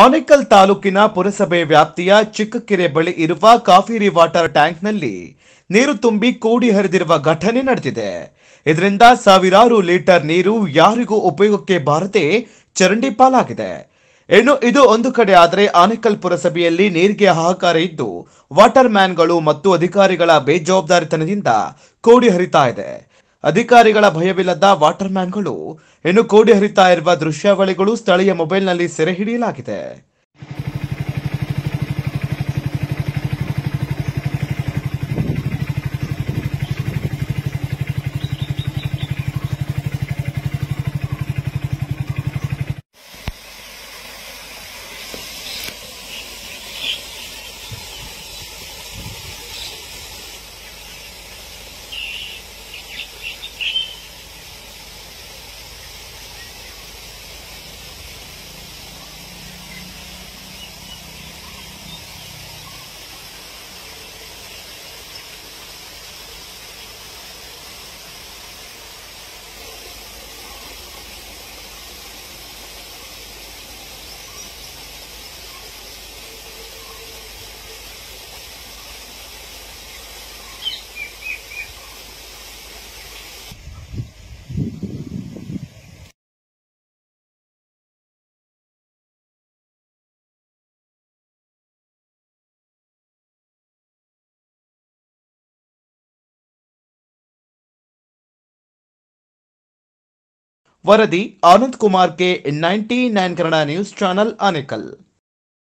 ಆನೇಕಲ್ ತಾಲೂಕಿನ ಪುರಸಭೆ ವ್ಯಾಪ್ತಿಯ ಚಿಕ್ಕಕೆರೆ ಬಳಿ ಇರುವ ಕಾಫಿರಿ ವಾಟರ್ ಟ್ಯಾಂಕ್ನಲ್ಲಿ ನೀರು ತುಂಬಿ ಕೋಡಿ ಹರಿದಿರುವ ಘಟನೆ ನಡೆದಿದೆ ಇದರಿಂದ ಸಾವಿರಾರು ಲೀಟರ್ ನೀರು ಯಾರಿಗೂ ಉಪಯೋಗಕ್ಕೆ ಬಾರದೆ ಚರಂಡಿ ಪಾಲಾಗಿದೆ ಇನ್ನು ಇದು ಒಂದು ಕಡೆ ಆದರೆ ಆನೇಕಲ್ ಪುರಸಭೆಯಲ್ಲಿ ನೀರಿಗೆ ಹಾಹಾಕಾರ ಇದ್ದು ವಾಟರ್ ಮ್ಯಾನ್ಗಳು ಮತ್ತು ಅಧಿಕಾರಿಗಳ ಬೇಜವಾಬ್ದಾರಿತನದಿಂದ ಕೋಡಿ ಹರಿತಾ ಇದೆ ಅಧಿಕಾರಿಗಳ ಭಯವಿಲ್ಲದ ವಾಟರ್ಮ್ಯಾನ್ಗಳು ಇನ್ನು ಕೋಡಿ ಹರಿತಾ ಇರುವ ದೃಶ್ಯಾವಳಿಗಳು ಸ್ಥಳೀಯ ಮೊಬೈಲ್ನಲ್ಲಿ ಸೆರೆ ಹಿಡಿಯಲಾಗಿದೆ वरदी आनंद कुमार के 99 nine Kannada news channel Anekal